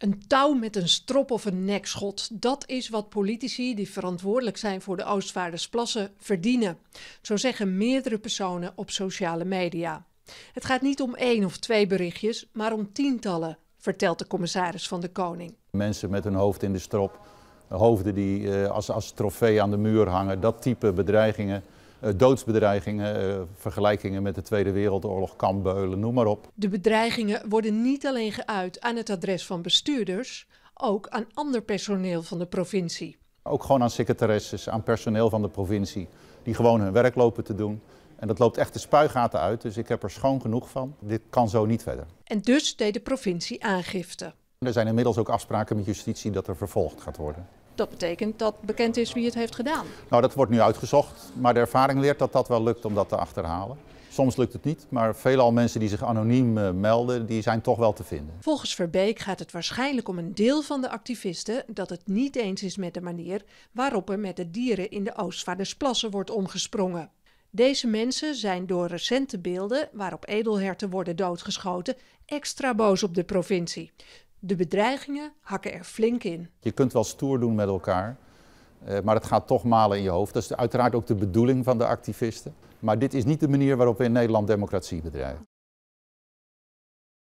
Een touw met een strop of een nekschot, dat is wat politici die verantwoordelijk zijn voor de Oostvaardersplassen verdienen. Zo zeggen meerdere personen op sociale media. Het gaat niet om één of twee berichtjes, maar om tientallen, vertelt de commissaris van de Koning. Mensen met hun hoofd in de strop, hoofden die eh, als, als trofee aan de muur hangen, dat type bedreigingen. Eh, doodsbedreigingen, eh, vergelijkingen met de Tweede Wereldoorlog, kambeulen, noem maar op. De bedreigingen worden niet alleen geuit aan het adres van bestuurders, ook aan ander personeel van de provincie. Ook gewoon aan secretaresses, aan personeel van de provincie, die gewoon hun werk lopen te doen. En dat loopt echt de spuigaten uit, dus ik heb er schoon genoeg van. Dit kan zo niet verder. En dus deed de provincie aangifte. Er zijn inmiddels ook afspraken met justitie dat er vervolgd gaat worden. Dat betekent dat bekend is wie het heeft gedaan. Nou, dat wordt nu uitgezocht, maar de ervaring leert dat dat wel lukt om dat te achterhalen. Soms lukt het niet, maar veelal mensen die zich anoniem eh, melden, die zijn toch wel te vinden. Volgens Verbeek gaat het waarschijnlijk om een deel van de activisten dat het niet eens is met de manier waarop er met de dieren in de Oostvaardersplassen wordt omgesprongen. Deze mensen zijn door recente beelden waarop edelherten worden doodgeschoten extra boos op de provincie. De bedreigingen hakken er flink in. Je kunt wel stoer doen met elkaar, eh, maar het gaat toch malen in je hoofd. Dat is uiteraard ook de bedoeling van de activisten. Maar dit is niet de manier waarop we in Nederland democratie bedrijven.